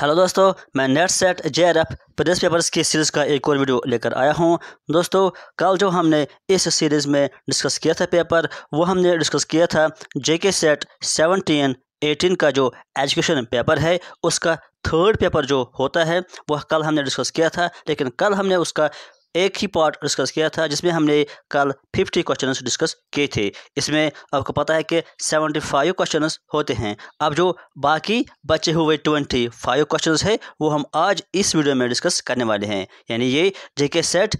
Hello दोस्तों मैं NET SET J R F प्रदेश पेपर्स की सीरीज़ का एक और वीडियो लेकर आया हूं दोस्तों कल जो हमने इस सीरीज़ में डिस्कस किया था पेपर वो हमने डिस्कस किया था जेके सेट सेवनटीन एटीन का जो एजुकेशन पेपर है उसका थर्ड पेपर जो होता है वह कल हमने डिस्कस किया था लेकिन कल हमने उसका एक ही पार्ट डिस्कस किया था जिसमें हमने कल 50 क्वेश्चन डिस्कस किए थे इसमें आपको पता है कि 75 क्वेश्चन होते हैं अब जो बाकी बचे हुए 25 क्वेश्चन है वो हम आज इस वीडियो में डिस्कस करने वाले हैं यानी ये जेके सेट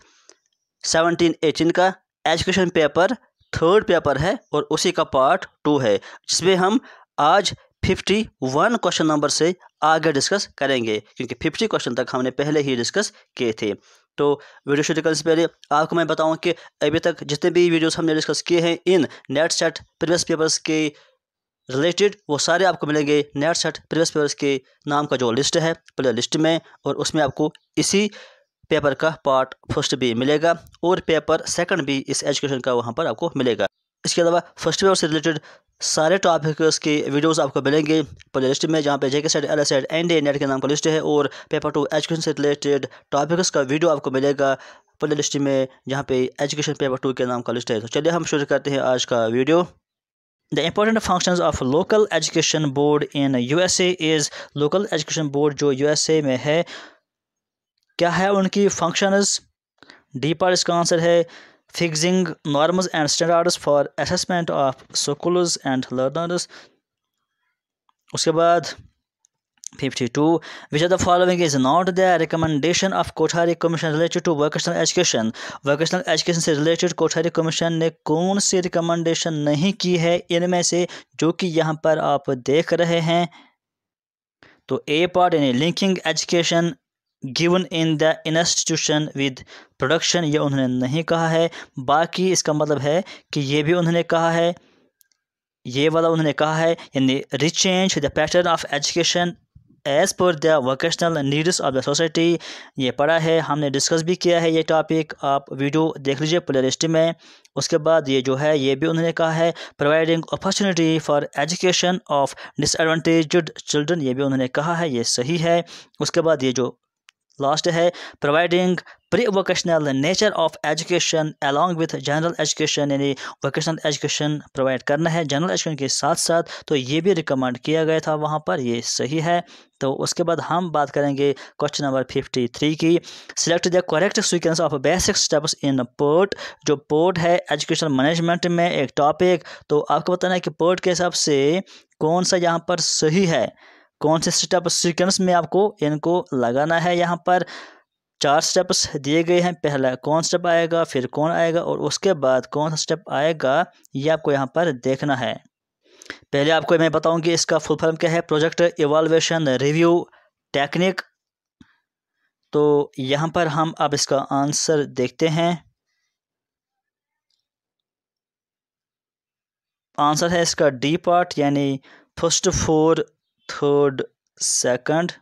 17 18 का एजुकेशन पेपर थर्ड पेपर है और उसी का पार्ट टू है जिसमें हम आज फिफ्टी वन क्वेश्चन नंबर से आगे डिस्कस करेंगे क्योंकि फिफ्टी क्वेश्चन तक हमने पहले ही डिस्कस किए थे तो वीडियो शुरू करने से पहले आपको मैं बताऊं कि अभी तक जितने भी वीडियोस हमने डिस्कस किए हैं इन नेट सेट प्रीवियस पेपर्स के रिलेटेड वो सारे आपको मिलेंगे नेट सेट प्रीवियस पेपर्स के नाम का जो लिस्ट है प्ले लिस्ट में और उसमें आपको इसी पेपर का पार्ट फर्स्ट भी मिलेगा और पेपर सेकंड भी इस एजुकेशन का वहाँ पर आपको मिलेगा इसके अलावा फर्स्ट पेपर से रिलेटेड सारे टॉपिक्स की वीडियोस आपको मिलेंगे प्लेलिस्ट में जहाँ पे JK SET L S ed N D NET के नाम का लिस्ट है और पेपर टू एजुकेशन से रिलेटेड टॉपिक्स का वीडियो आपको मिलेगा प्ले लिस्ट में जहाँ पे एजुकेशन पेपर टू के नाम का लिस्ट है तो चलिए हम शुरू करते हैं आज का video The function of local education board in U S as local education board जो ए में है क्या है उनकी फंक्शनज डी पार इसका आंसर है fixing norms and standards for assessment of schools and learners uske baad 52 which of the following is not the recommendation of kothari commission related to vocational education vocational education se related Kothari commission ने कौन सी recommendation नहीं की है इनमें se jo ki yahan par aap dekh rahe hain to a part in linking education given in the institution with production ये उन्होंने नहीं कहा है बाकी इसका मतलब है कि ये भी उन्होंने कहा है ये वाला उन्होंने कहा है यानी rechange the pattern of education as per the vocational needs of the society ये पढ़ा है हमने डिस्कस भी किया है ये टॉपिक आप वीडियो देख लीजिए प्ले लिस्ट में उसके बाद ये जो है ये भी उन्होंने कहा है providing opportunity for education of disadvantage children ये भी उन्होंने कहा है ये सही है उसके बाद ये जो लास्ट है providing pre vocational nature of education along with general education यानी वोकेशनल एजुकेशन प्रोवाइड करना है जनरल एजुकेशन के साथ साथ तो ये भी रिकमेंड किया गया था वहाँ पर ये सही है तो उसके बाद हम बात करेंगे क्वेश्चन नंबर फिफ्टी थ्री की select the correct sequence of basic steps in port जो पोर्ट है एजुकेशन मैनेजमेंट में एक टॉपिक तो आपको बताना है कि पोर्ट के हिसाब से कौन सा यहाँ पर सही है कौन से स्टेप सीक्वेंस में आपको इनको लगाना है यहाँ पर चार स्टेप्स दिए गए हैं पहला कौन स्टेप आएगा फिर कौन आएगा और उसके बाद कौन सा स्टेप आएगा ये आपको यहाँ पर देखना है पहले आपको मैं बताऊंगी इसका फुल फॉर्म क्या है प्रोजेक्ट इवाल्वेशन रिव्यू टेक्निक तो यहाँ पर हम अब इसका आंसर देखते हैं आंसर है इसका डी पार्ट यानी फर्स्ट फोर थर्ड सेकंड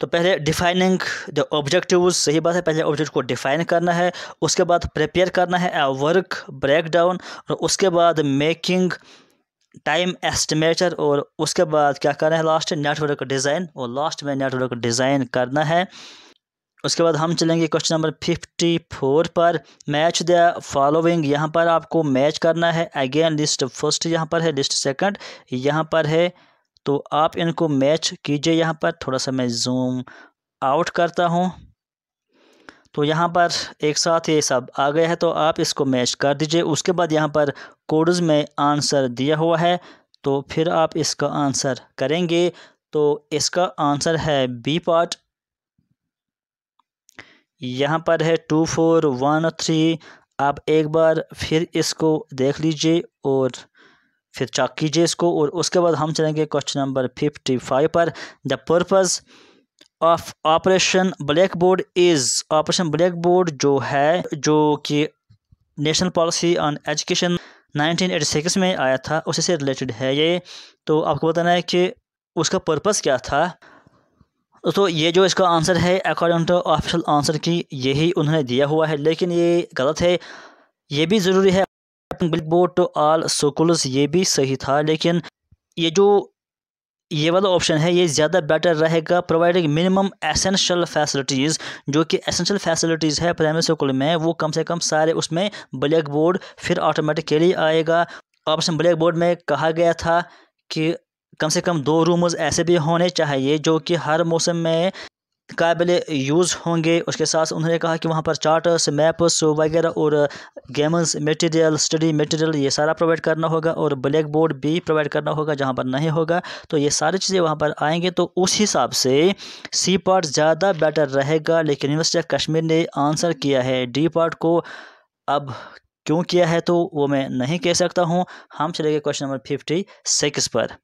तो पहले डिफाइनिंग द ऑब्जेक्टिव सही बात है पहले ऑब्जेक्ट को डिफाइन करना है उसके बाद प्रिपेयर करना है ए वर्क ब्रेक डाउन और उसके बाद मेकिंग टाइम एस्टिमेटर और उसके बाद क्या करना है लास्ट नेटवर्क डिज़ाइन और लास्ट में नेटवर्क डिज़ाइन करना है उसके बाद हम चलेंगे क्वेश्चन नंबर फिफ्टी फोर पर मैच द फॉलोइंग यहाँ पर आपको मैच करना है अगेन लिस्ट फर्स्ट यहाँ पर है लिस्ट सेकंड यहाँ पर है तो आप इनको मैच कीजिए यहाँ पर थोड़ा सा मैं जूम आउट करता हूँ तो यहाँ पर एक साथ ये सब आ गया है तो आप इसको मैच कर दीजिए उसके बाद यहाँ पर कोड्स में आंसर दिया हुआ है तो फिर आप इसका आंसर करेंगे तो इसका आंसर है बी पार्ट यहाँ पर है टू फोर वन थ्री आप एक बार फिर इसको देख लीजिए और फिर चाक कीजिए इसको और उसके बाद हम चलेंगे क्वेश्चन नंबर फिफ्टी फाइव पर the purpose of operation blackboard is operation blackboard जो है जो कि नेशनल पॉलिसी ऑन एजुकेशन 1986 में आया था उसी से रिलेटेड है ये तो आपको बताना है कि उसका पर्पस क्या था तो ये जो इसका आंसर है अकॉर्डिंग टू ऑफिशियल आंसर की यही उन्होंने दिया हुआ है लेकिन ये गलत है ये भी ज़रूरी है blackboard to all schools ये भी सही था लेकिन ये जो ये वाला ऑप्शन है ये ज़्यादा बेटर रहेगा प्रोवाइडिंग मिनिमम एसेंशियल फैसिलिटीज़ जो कि एसेंशियल फैसिलिटीज़ है प्राइमरी स्कूल में वो कम से कम सारे उसमें ब्लैक बोर्ड फिर ऑटोमेटिकली आएगा ऑप्शन ब्लैक बोर्ड में कहा गया था कि कम से कम दो रूम्स ऐसे भी होने चाहिए जो कि हर मौसम में काबिल यूज़ होंगे उसके साथ उन्होंने कहा कि वहाँ पर चार्टर्स मैप्स वगैरह और गेम्स मटेरियल स्टडी मटेरियल ये सारा प्रोवाइड करना होगा और ब्लैक बोर्ड भी प्रोवाइड करना होगा जहाँ पर नहीं होगा तो ये सारी चीज़ें वहाँ पर आएंगे तो उस हिसाब से सी पार्ट ज़्यादा बेटर रहेगा लेकिन यूनिवर्सिटी ऑफ कश्मीर ने आंसर किया है डी पार्ट को अब क्यों किया है तो वो मैं नहीं कह सकता हूँ हम चले गए क्वेश्चन नंबर फिफ्टी सिक्स पर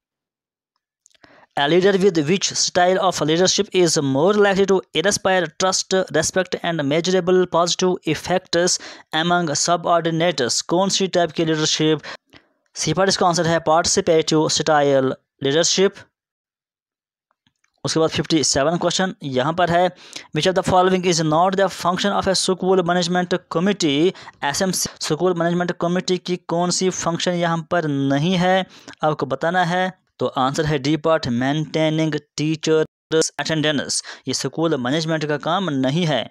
A leader with which style of leadership is more likely to inspire trust, respect and measurable positive effects among subordinates? कौन सी टाइप की लीडरशिप सी पर इसका आंसर है पार्टिसिपेटिव स्टाइल लीडरशिप उसके बाद फिफ्टी सेवन क्वेश्चन यहाँ पर है which of the following is not the function of a school management committee S M school management committee की कौन सी फंक्शन यहाँ पर नहीं है आपको बताना है तो आंसर है D part maintaining teachers attendance ये स्कूल मैनेजमेंट का काम नहीं है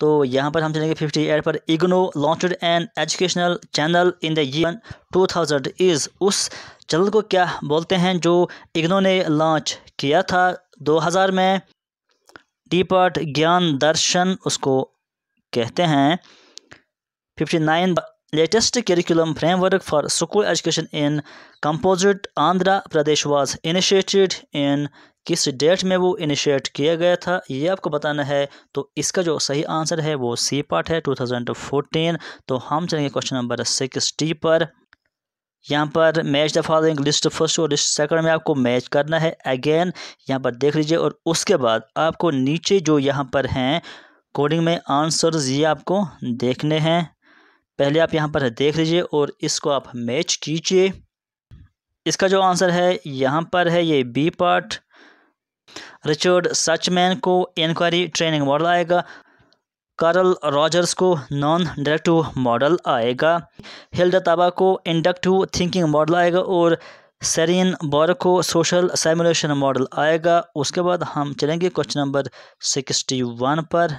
तो यहाँ पर हम चलेंगे फिफ्टी एट पर IGNOU launched an educational channel in the year two thousand is उस चैनल को क्या बोलते हैं जो इग्नो ने लॉन्च किया था दो हज़ार में डी पार्ट ज्ञान दर्शन उसको कहते हैं fifty nine Latest curriculum framework for school education in composite Andhra Pradesh was initiated in किस डेट में वो इनिशिएट किया गया था ये आपको बताना है तो इसका जो सही आंसर है वो सी पार्ट है 2014 तो हम चलेंगे क्वेश्चन नंबर सिक्स टी पर यहाँ पर match the following list first और लिस्ट सेकंड में आपको मैच करना है अगेन यहाँ पर देख लीजिए और उसके बाद आपको नीचे जो यहाँ पर हैं कोडिंग में आंसर्स ये आपको देखने हैं पहले आप यहाँ पर देख लीजिए और इसको आप मैच कीजिए इसका जो आंसर है यहाँ पर है ये बी पार्ट रिचर्ड सचमैन को इंक्वायरी ट्रेनिंग मॉडल आएगा कार्ल रॉजर्स को नॉन डायरेक्टिव मॉडल आएगा हिल्डा ताबा को इंडक्टिव थिंकिंग मॉडल आएगा और सेरिन बॉर को सोशल साइमुलेशन मॉडल आएगा उसके बाद हम चलेंगे क्वेश्चन नंबर सिक्सटी वन पर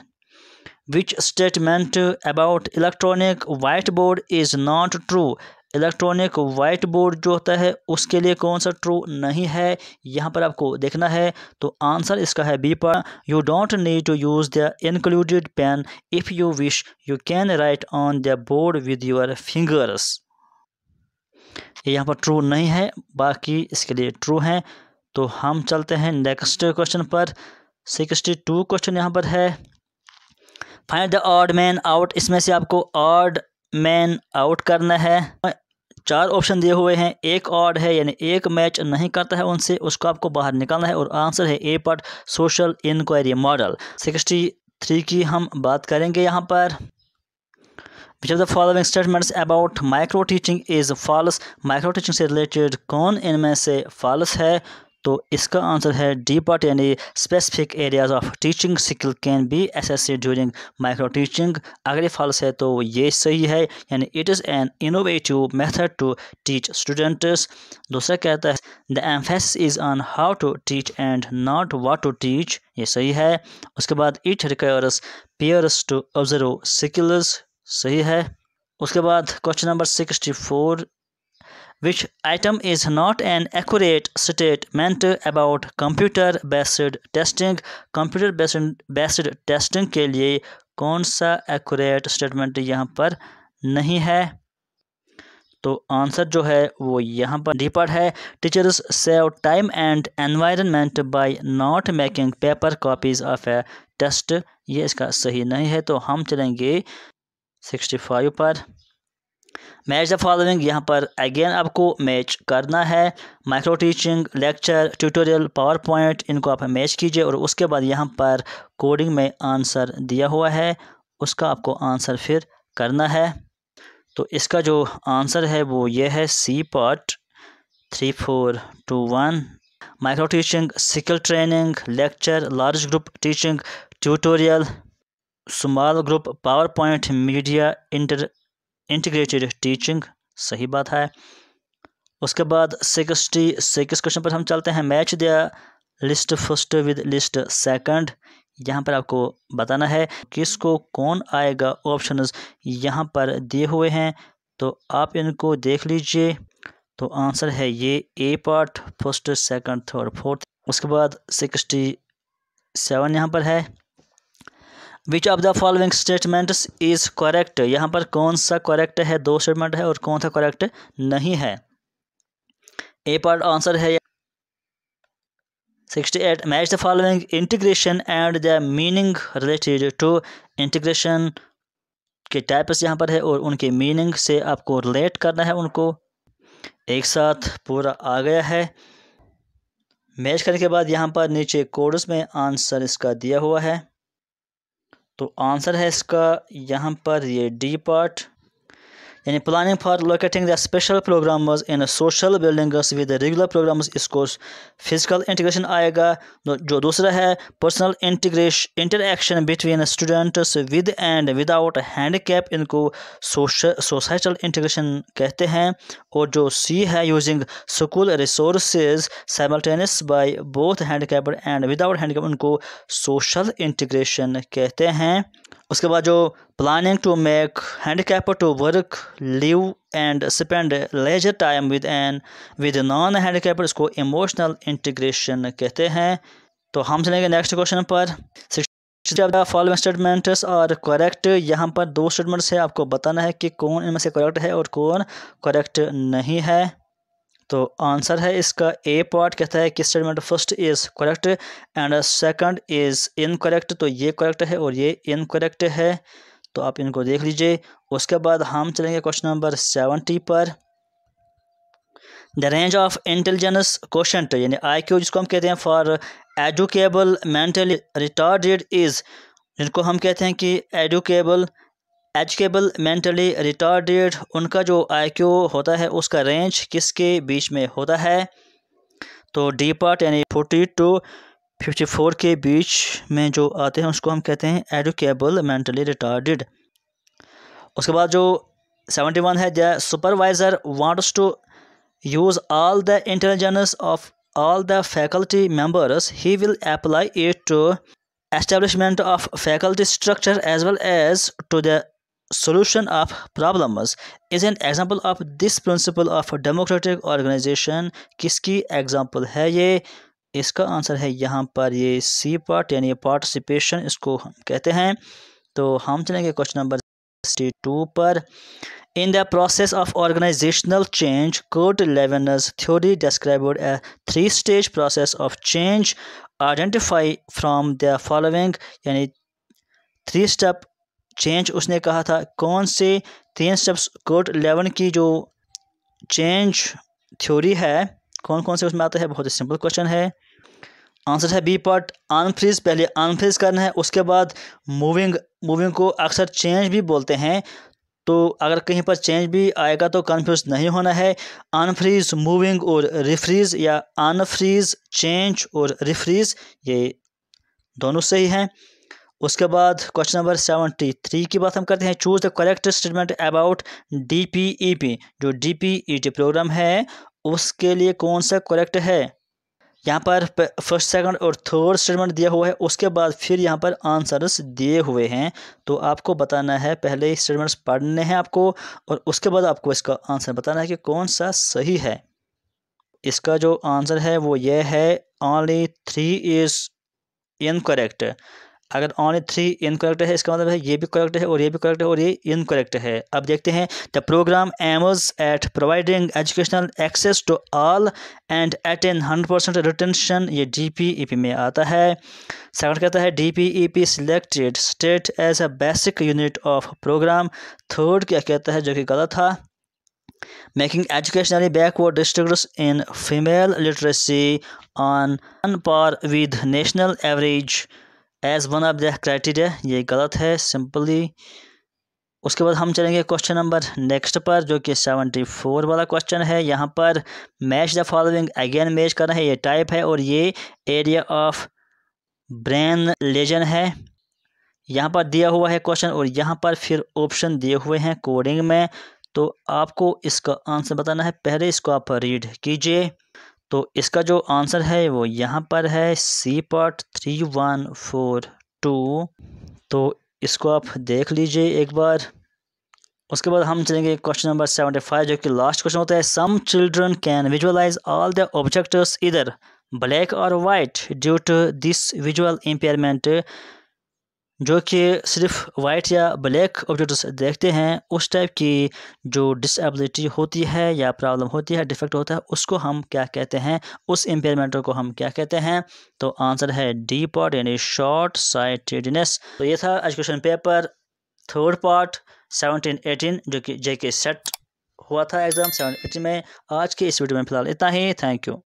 which statement about electronic white board is not true electronic white board जो होता है उसके लिए कौन सा ट्रू नहीं है यहाँ पर आपको देखना है तो आंसर इसका है बी पर you don't need to use the included pen if you wish you can write on the board with your fingers ये यहाँ पर ट्रू नहीं है बाकी इसके लिए ट्रू हैं तो हम चलते हैं नेक्स्ट क्वेश्चन पर सिक्सटी टू क्वेश्चन यहाँ पर है find the odd man out इसमें से आपको ऑड मैन आउट करना है चार ऑप्शन दिए हुए हैं एक ऑड है यानी एक मैच नहीं करता है उनसे उसको आपको बाहर निकालना है और आंसर है ए पर social inquiry model sixty three की हम बात करेंगे यहाँ पर which of the following statements about micro teaching is false micro teaching से रिलेटेड कौन इनमें से फॉल्स है तो इसका आंसर है डी पार्ट यानी specific areas of teaching skill can be assessed during micro teaching अगर ये फॉल्स है तो ये सही है यानी it is an innovative method to teach students दूसरा कहता है the emphasis is on how to teach and not what to teach ये सही है उसके बाद it requires pairs to observe skills सही है उसके बाद question number sixty four which item is not an accurate statement about computer based testing computer based testing के लिए कौन सा accurate स्टेटमेंट यहाँ पर नहीं है तो आंसर जो है वो यहाँ पर डीपर है teachers save time and environment by not making paper copies of a test ये इसका सही नहीं है तो हम चलेंगे सिक्सटी फाइव पर मैच द फॉलोइंग यहाँ पर अगेन आपको मैच करना है micro teaching lecture tutorial power point इनको आप मैच कीजिए और उसके बाद यहाँ पर कोडिंग में आंसर दिया हुआ है उसका आपको आंसर फिर करना है तो इसका जो आंसर है वो ये है C part three four two one micro teaching skill training lecture large group teaching tutorial small group power point media inter integrated teaching सही बात है उसके बाद सिक्सटी सिक्स क्वेश्चन पर हम चलते हैं match the list first with list second यहाँ पर आपको बताना है किसको कौन आएगा ऑप्शन यहाँ पर दिए हुए हैं तो आप इनको देख लीजिए तो आंसर है ये A part first second third fourth उसके बाद सिक्सटी सेवन यहाँ पर है which of the following statement is correct यहाँ पर कौन सा करेक्ट है दो स्टेटमेंट है और कौन सा करेक्ट नहीं है ए पार्ट आंसर है sixty eight match the following integration and the meaning related to integration के टाइप्स यहाँ पर है और उनके मीनिंग से आपको रिलेट करना है उनको एक साथ पूरा आ गया है मैच करने के बाद यहाँ पर नीचे कोडस में आंसर इसका दिया हुआ है तो आंसर है इसका यहाँ पर ये D part Yani planning for locating the special program in social building with regular program इसको फिजिकल इंटीग्रेशन आएगा जो दूसरा है personal integration interaction between students with and without handicap इनको सोसाइटल इंटीग्रेशन कहते हैं और जो सी है using school resources simultaneous by both cap and without handicap इनको सोशल इंटीग्रेशन कहते हैं उसके बाद जो planning to make handicap to work live and spend leisure time with an with non handicap इसको इमोशनल इंटीग्रेशन कहते हैं तो हम चलेंगे नेक्स्ट क्वेश्चन पर फॉलोइंग स्टेटमेंट्स और करेक्ट यहाँ पर दो स्टेटमेंट्स है आपको बताना है कि कौन इनमें से करेक्ट है और कौन करेक्ट नहीं है तो आंसर है इसका ए पार्ट कहता है कि statement first is correct and second is incorrect तो ये करेक्ट है और ये इनकरेक्ट है तो आप इनको देख लीजिए उसके बाद हम चलेंगे क्वेश्चन नंबर सेवेंटी पर the range of intelligence question यानी आई क्यू जिसको हम कहते हैं for educable mentally retarded is जिनको हम कहते हैं कि एडुकेबल एजुकेबल मेंटली रिटार्डेड उनका जो क्यू होता है उसका रेंज किसके बीच में होता है तो डी पार्ट यानी फोर्टी टू फिफ्टी फोर के बीच में जो आते हैं उसको हम कहते हैं एडुकेबल मेंटली रिटार्डेड उसके बाद जो सेवेंटी वन है the supervisor wants to use all the intelligence of all the faculty members he will apply it to establishment of faculty structure as well as to the solution of problems is an example of this principle of democratic organization किसकी example है ये इसका answer है यहाँ पर ये C part यानी participation इसको हम कहते हैं तो हम चलेंगे question number सिक्सटी टू पर In the process of organizational change, Kurt Lewin's theory described a three-stage process of change. Identify from the following यानी थ्री स्टेप चेंज उसने कहा था कौन से तीन स्टेप्स कोट इलेवन की जो चेंज थ्योरी है कौन कौन से उसमें आता है बहुत ही सिंपल क्वेश्चन है आंसर है बी पार्ट अनफ्रीज पहले अनफ्रीज करना है उसके बाद मूविंग मूविंग को अक्सर चेंज भी बोलते हैं तो अगर कहीं पर चेंज भी आएगा तो कन्फ्यूज नहीं होना है अनफ्रीज मूविंग और रिफ्रीज या अनफ्रीज चेंज और रिफ्रीज ये दोनों सही हैं उसके बाद क्वेश्चन नंबर सेवेंटी थ्री की बात हम करते हैं choose the correct statement about D P E P जो D P E T program है उसके लिए कौन सा करेक्ट है यहाँ पर फर्स्ट सेकंड और थर्ड स्टेटमेंट दिया हुआ है उसके बाद फिर यहाँ पर आंसर्स दिए हुए हैं तो आपको बताना है पहले स्टेटमेंट्स पढ़ने हैं आपको और उसके बाद आपको इसका आंसर बताना है कि कौन सा सही है इसका जो आंसर है वो यह है ऑनली थ्री इज़ इनकरेक्ट अगर ऑनली थ्री इनकरेक्ट है इसका मतलब है ये भी करेक्ट है और ये भी करेक्ट है और ये इनकरेक्ट है अब देखते हैं the program aims at providing educational access to all and at an hundred percent retention ये डी पी ई पी में आता है सेकंड कहता है D P E P selected state as a basic unit of program third क्या कहता है जो कि गलत था making educationally backward district in female literacy on on with national average as one of the criteria ये गलत है सिंपली उसके बाद हम चलेंगे क्वेश्चन नंबर नेक्स्ट पर जो कि सेवेंटी फोर वाला क्वेश्चन है यहाँ पर match the following again match करना है ये टाइप है और ये एरिया ऑफ ब्रेन लेजन है यहाँ पर दिया हुआ है क्वेश्चन और यहाँ पर फिर ऑप्शन दिए हुए हैं कोडिंग में तो आपको इसका आंसर बताना है पहले इसको आप रीड कीजिए तो इसका जो आंसर है वो यहाँ पर है C part three one four two तो इसको आप देख लीजिए एक बार उसके बाद हम चलेंगे क्वेश्चन नंबर सेवेंटी फाइव जो कि लास्ट क्वेश्चन होता है some children can visualize all the objects इधर ब्लैक और white due to this visual impairment जो कि सिर्फ वाइट या ब्लैक ऑब्जेक्ट्स देखते हैं उस टाइप की जो डिसेबिलिटी होती है या प्रॉब्लम होती है डिफेक्ट होता है उसको हम क्या कहते हैं उस इम्पेयरमेंट को हम क्या कहते हैं तो आंसर है डी पार्ट यानी शॉर्ट साइटेडनेस तो ये था education paper third part seventeen eighteen जो कि जे के सेट हुआ था एग्ज़ाम सेवन एटीन में आज के इस वीडियो में फिलहाल इतना ही थैंक यू